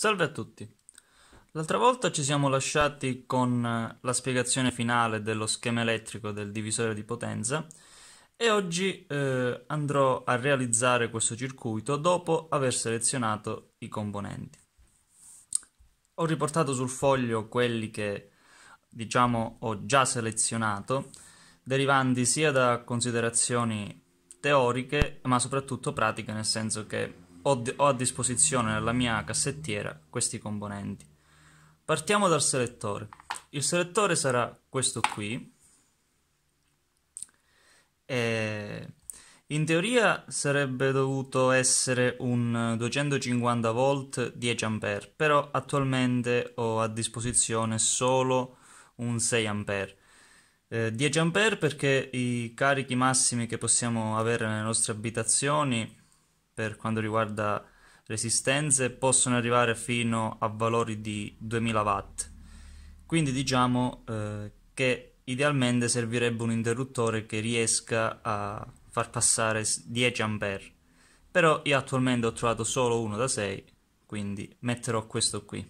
Salve a tutti. L'altra volta ci siamo lasciati con eh, la spiegazione finale dello schema elettrico del divisore di potenza e oggi eh, andrò a realizzare questo circuito dopo aver selezionato i componenti. Ho riportato sul foglio quelli che diciamo ho già selezionato derivanti sia da considerazioni teoriche ma soprattutto pratiche nel senso che ho, ho a disposizione nella mia cassettiera questi componenti. Partiamo dal selettore. Il selettore sarà questo qui. E in teoria sarebbe dovuto essere un 250 volt 10 A, però attualmente ho a disposizione solo un 6 A. Eh, 10 A perché i carichi massimi che possiamo avere nelle nostre abitazioni per quanto riguarda resistenze possono arrivare fino a valori di 2000 watt quindi diciamo eh, che idealmente servirebbe un interruttore che riesca a far passare 10 ampere però io attualmente ho trovato solo uno da 6 quindi metterò questo qui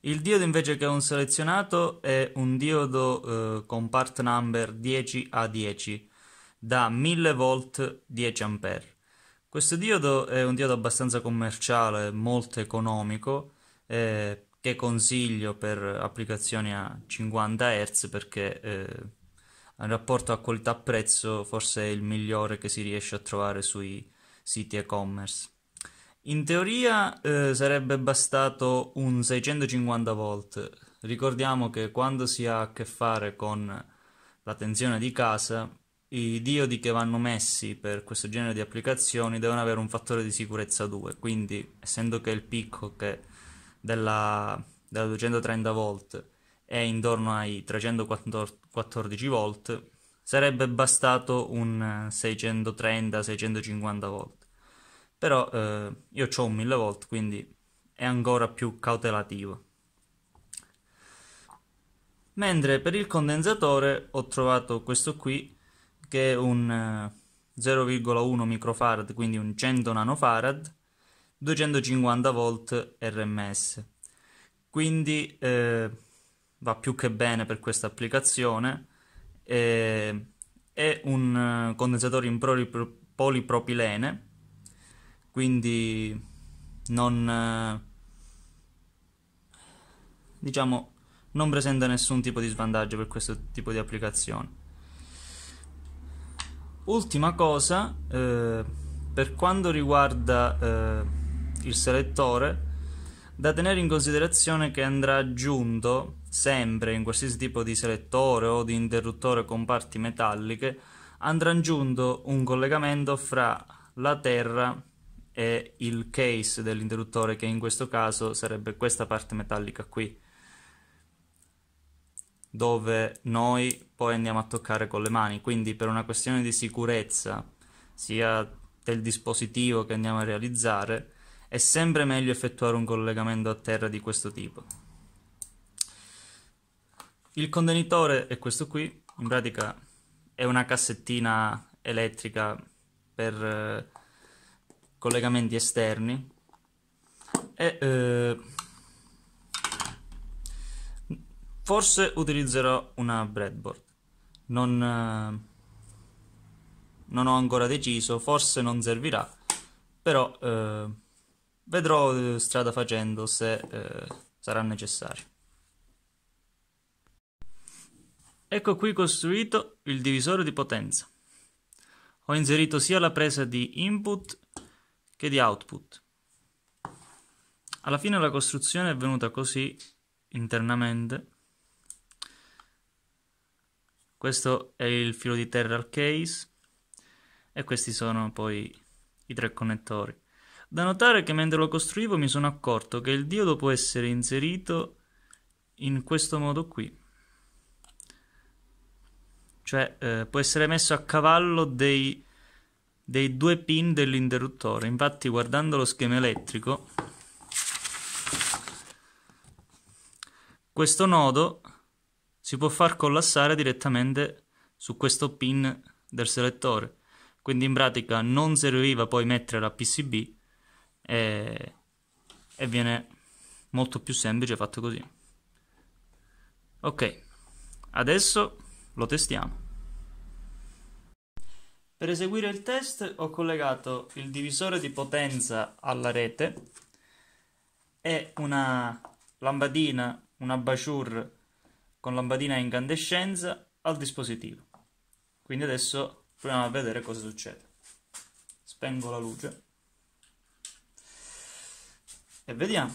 il diodo invece che ho selezionato è un diodo eh, con part number 10A10 da 1000 volt 10 ampere questo diodo è un diodo abbastanza commerciale, molto economico, eh, che consiglio per applicazioni a 50 Hz perché eh, in rapporto a qualità-prezzo forse è il migliore che si riesce a trovare sui siti e-commerce. In teoria eh, sarebbe bastato un 650 volt. Ricordiamo che quando si ha a che fare con la tensione di casa i diodi che vanno messi per questo genere di applicazioni devono avere un fattore di sicurezza 2, quindi essendo che il picco che della, della 230 volt è intorno ai 314 volt, sarebbe bastato un 630-650 volt. Però eh, io ho un 1000 volt, quindi è ancora più cautelativo. Mentre per il condensatore ho trovato questo qui che è un 0,1 eh, microfarad, quindi un 100 nanofarad, 250 volt RMS. Quindi eh, va più che bene per questa applicazione. Eh, è un eh, condensatore in polipropilene, quindi non, eh, diciamo, non presenta nessun tipo di svantaggio per questo tipo di applicazione. Ultima cosa, eh, per quanto riguarda eh, il selettore, da tenere in considerazione che andrà aggiunto sempre in qualsiasi tipo di selettore o di interruttore con parti metalliche, andrà aggiunto un collegamento fra la terra e il case dell'interruttore che in questo caso sarebbe questa parte metallica qui dove noi poi andiamo a toccare con le mani, quindi per una questione di sicurezza sia del dispositivo che andiamo a realizzare, è sempre meglio effettuare un collegamento a terra di questo tipo. Il contenitore è questo qui, in pratica è una cassettina elettrica per eh, collegamenti esterni e eh, Forse utilizzerò una breadboard. Non, eh, non ho ancora deciso, forse non servirà, però eh, vedrò eh, strada facendo se eh, sarà necessario. Ecco qui costruito il divisore di potenza. Ho inserito sia la presa di input che di output. Alla fine la costruzione è venuta così internamente questo è il filo di terra al case e questi sono poi i tre connettori. Da notare che mentre lo costruivo mi sono accorto che il diodo può essere inserito in questo modo qui. Cioè eh, può essere messo a cavallo dei, dei due pin dell'interruttore. Infatti guardando lo schema elettrico questo nodo si può far collassare direttamente su questo pin del selettore. Quindi in pratica non serviva poi mettere la PCB e, e viene molto più semplice fatto così. Ok, adesso lo testiamo. Per eseguire il test ho collegato il divisore di potenza alla rete e una lampadina, una basciur con lampadina a incandescenza al dispositivo. Quindi adesso proviamo a vedere cosa succede. Spengo la luce e vediamo.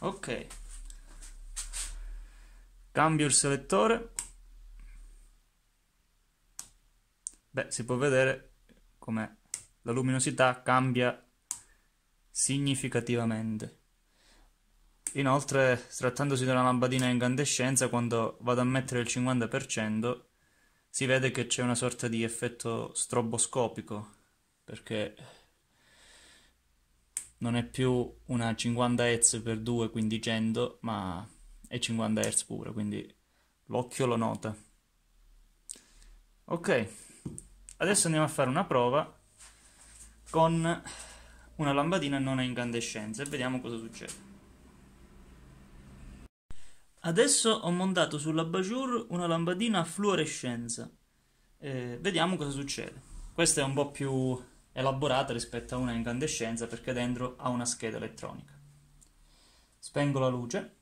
Ok. Cambio il selettore. Beh, si può vedere come la luminosità cambia significativamente. Inoltre, trattandosi di una lampadina a incandescenza, quando vado a mettere il 50% si vede che c'è una sorta di effetto stroboscopico, perché non è più una 50 Hz per 2, quindi 100, ma è 50 Hz pure, quindi l'occhio lo nota. Ok, adesso andiamo a fare una prova con una lampadina non a incandescenza e vediamo cosa succede. Adesso ho montato sull'abajur una lampadina a fluorescenza. Eh, vediamo cosa succede. Questa è un po' più elaborata rispetto a una incandescenza perché dentro ha una scheda elettronica. Spengo la luce.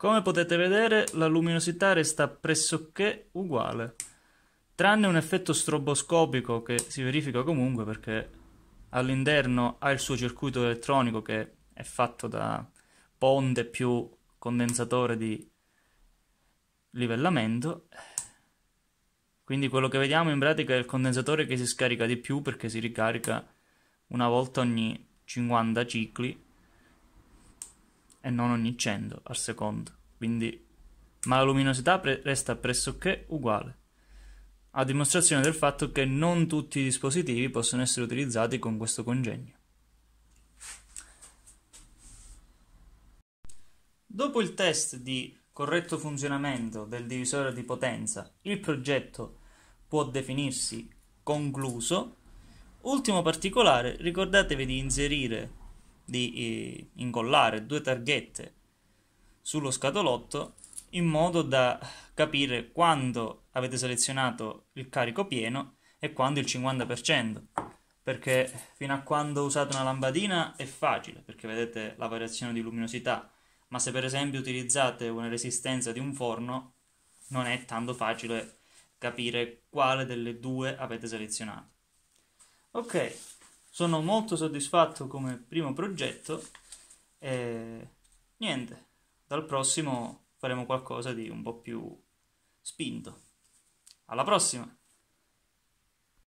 Come potete vedere, la luminosità resta pressoché uguale, tranne un effetto stroboscopico che si verifica comunque perché all'interno ha il suo circuito elettronico che è fatto da ponte più condensatore di livellamento. Quindi quello che vediamo in pratica è il condensatore che si scarica di più perché si ricarica una volta ogni 50 cicli e non ogni 100 al secondo, quindi... ma la luminosità pre- resta pressoché uguale, a dimostrazione del fatto che non tutti i dispositivi possono essere utilizzati con questo congegno. Dopo il test di corretto funzionamento del divisore di potenza, il progetto può definirsi concluso. Ultimo particolare, ricordatevi di inserire di eh, incollare due targhette sullo scatolotto in modo da capire quando avete selezionato il carico pieno e quando il 50%, perché fino a quando usate una lampadina è facile, perché vedete la variazione di luminosità, ma se per esempio utilizzate una resistenza di un forno non è tanto facile capire quale delle due avete selezionato. Ok, sono molto soddisfatto come primo progetto e niente, dal prossimo faremo qualcosa di un po' più spinto. Alla prossima!